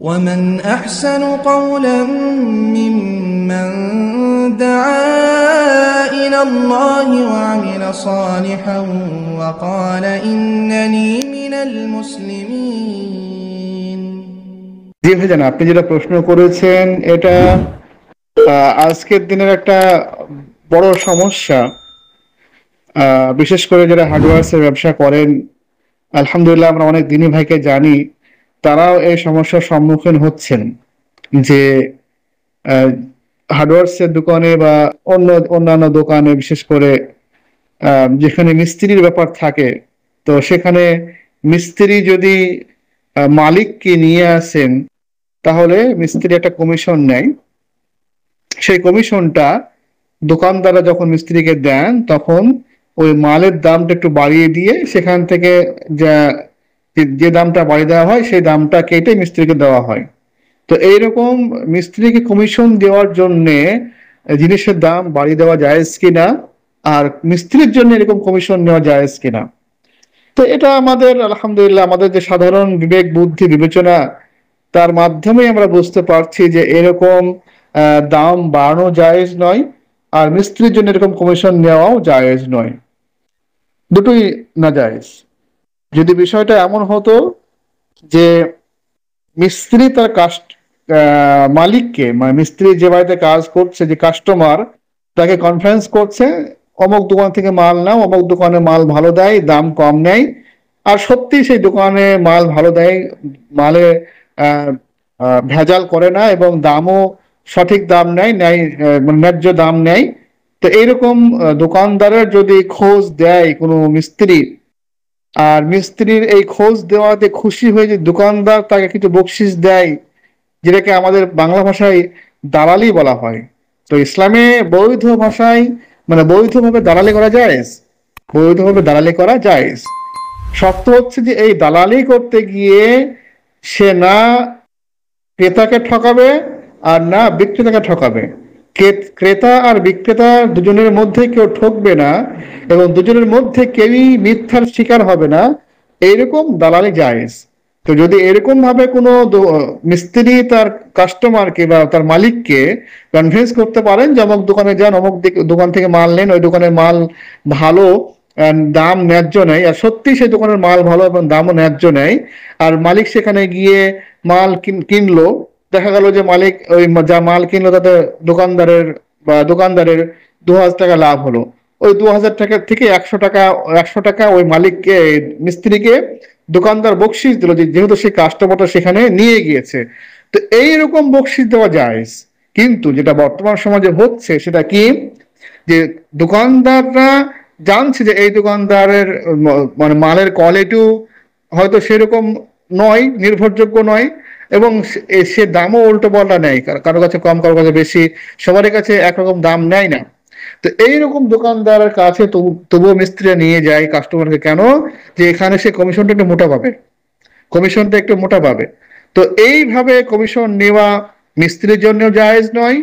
ومن أحسن قولا ممن دعا إلى الله وعمل صالحا وقال إنني من المسلمين জি ভাইজান আপনি যেটা প্রশ্ন করেছেন এটা আজকের দিনের একটা বড় সমস্যা বিশেষ করে যারা হার্ডওয়ার্সের ব্যবসা করেন আলহামদুলিল্লাহ আমরা অনেক দিনই ভাইকে জানি তারাও এই সমস্যার সম্মুখীন হচ্ছেন যে হার্ডওয়ার্সের দোকানে বা অন্য অন্যান্য দোকানে বিশেষ করে যেখানে মিস্ত্রির ব্যাপার থাকে তো সেখানে মিস্ত্রি যদি মালিককে নিয়ে আসেন তাহলে মিস্ত্রি একটা কমিশন নেয় সেই কমিশনটা দোকানদাররা যখন মিস্ত্রিকে দেন তখন ওই মালের দামটা একটু বাড়িয়ে দিয়ে সেখান থেকে যা যে দামটা বাড়ি দেওয়া হয় সেই দামটা কেটে মিস্ত্রিকে দেওয়া হয় তো এইরকম মিস্ত্রিকে কমিশন দেওয়ার জন্যে জিনিসের দাম বাড়ি দেওয়া যায় কিনা আর মিস্ত্রির জন্য এরকম কমিশন নেওয়া যায় কিনা তো এটা আমাদের আলহামদুলিল্লাহ আমাদের যে সাধারণ বিবেক বুদ্ধি বিবেচনা তার মাধ্যমে আমরা বুঝতে পারছি যে এরকম দাম বাড়ানো যায়জ নয় আর মিস্ত্রির জন্য এরকম কমিশন নেওয়াও জায়েজ নয় দুটোই না যায় যদি বিষয়টা এমন হতো যে মিস্ত্রি তার কাস্ট মালিককে মানে মিস্ত্রি যে বাড়িতে কাজ করছে যে কাস্টমার তাকে কনফারেন্স করছে অমুক দোকান থেকে মাল নাও অমুক দোকানে মাল ভালো দেয় দাম কম নেয় আর সত্যি সেই দোকানে মাল ভালো দেয় মালে ভেজাল করে না এবং দামও সঠিক দাম নেয় নেয় মানে ন্যায্য দাম নেয় তো এইরকম দোকানদারের যদি খোঁজ দেয় কোনো মিস্ত্রি আর মিস্ত্রির এই খোঁজ দেওয়াতে খুশি হয়ে যে দোকানদার তাকে কিছু বকশিস দেয় যেটাকে আমাদের বাংলা ভাষায় দালালি বলা হয় তো ইসলামে বৈধ ভাষায় মানে বৈধভাবে দালালি করা যায় বৈধভাবে দালালি করা যায় শর্ত হচ্ছে যে এই দালালি করতে গিয়ে সে না ক্রেতাকে ঠকাবে আর না বিক্রেতাকে ঠকাবে ক্রেতা আর বিক্রেতা দুজনের মধ্যে কেউ ঠকবে না এবং দুজনের মধ্যে কেউই মিথ্যার শিকার হবে না এইরকম দালালি জায়েজ তো যদি এরকম ভাবে কোনো মিস্ত্রি তার কাস্টমারকে বা তার মালিককে কনভিন্স করতে পারেন যে অমুক দোকানে যান অমুক দোকান থেকে মাল নেন ওই দোকানের মাল ভালো দাম ন্যায্য নেয় আর সত্যি সেই দোকানের মাল ভালো এবং দামও ন্যায্য নেয় আর মালিক সেখানে গিয়ে মাল কিনলো দেখা গেল যে মালিক ওই যা মাল কিনলো তাতে দোকানদারের বা দোকানদারের দু হাজার টাকা লাভ হলো ওই দু হাজার টাকা থেকে একশো টাকা একশো টাকা ওই মালিককে মিস্ত্রিকে দোকানদার বকশিস দিল যেহেতু সেই কাস্টমারটা সেখানে নিয়ে গিয়েছে তো এই রকম বকশিস দেওয়া যায় কিন্তু যেটা বর্তমান সমাজে হচ্ছে সেটা কি যে দোকানদাররা জানছে যে এই দোকানদারের মানে মালের কোয়ালিটিও হয়তো সেরকম নয় নির্ভরযোগ্য নয় এবং সে দামও উল্টো পাল্টা নেয় কারো কাছে কম কারো কাছে বেশি সবারই কাছে একরকম দাম নেয় না তো এইরকম দোকানদারের কাছে তবুও মিস্ত্রিরা নিয়ে যায় কাস্টমারকে কেন যে এখানে সে কমিশনটা একটু মোটা পাবে কমিশনটা একটু মোটা পাবে তো এইভাবে কমিশন নেওয়া মিস্ত্রির জন্য জায়েজ নয়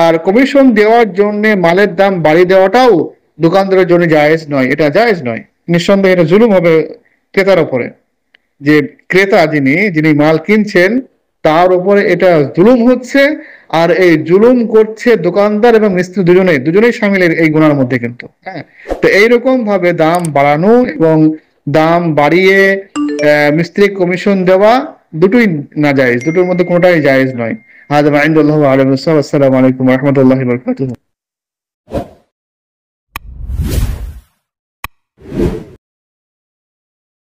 আর কমিশন দেওয়ার জন্য মালের দাম বাড়িয়ে দেওয়াটাও দোকানদারের জন্য জায়জ নয় এটা জায়েজ নয় নিঃসন্দেহে এটা জুলুম হবে ক্রেতার ওপরে যে ক্রেতা যিনি যিনি মাল কিনছেন তার উপরে এটা জুলুম হচ্ছে আর এই জুলুম করছে দোকানদার এবং মিস্ত্রি দুজনে দুজনেই সামিল এই গুণার মধ্যে কিন্তু হ্যাঁ তো এইরকম ভাবে দাম বাড়ানো এবং দাম বাড়িয়ে মিস্ত্রি কমিশন দেওয়া দুটোই না যায় দুটোর মধ্যে কোনোটাই জায়েজ নয় হাজার আইন আলম আসসালামু আলাইকুম রহমতুল্লাহ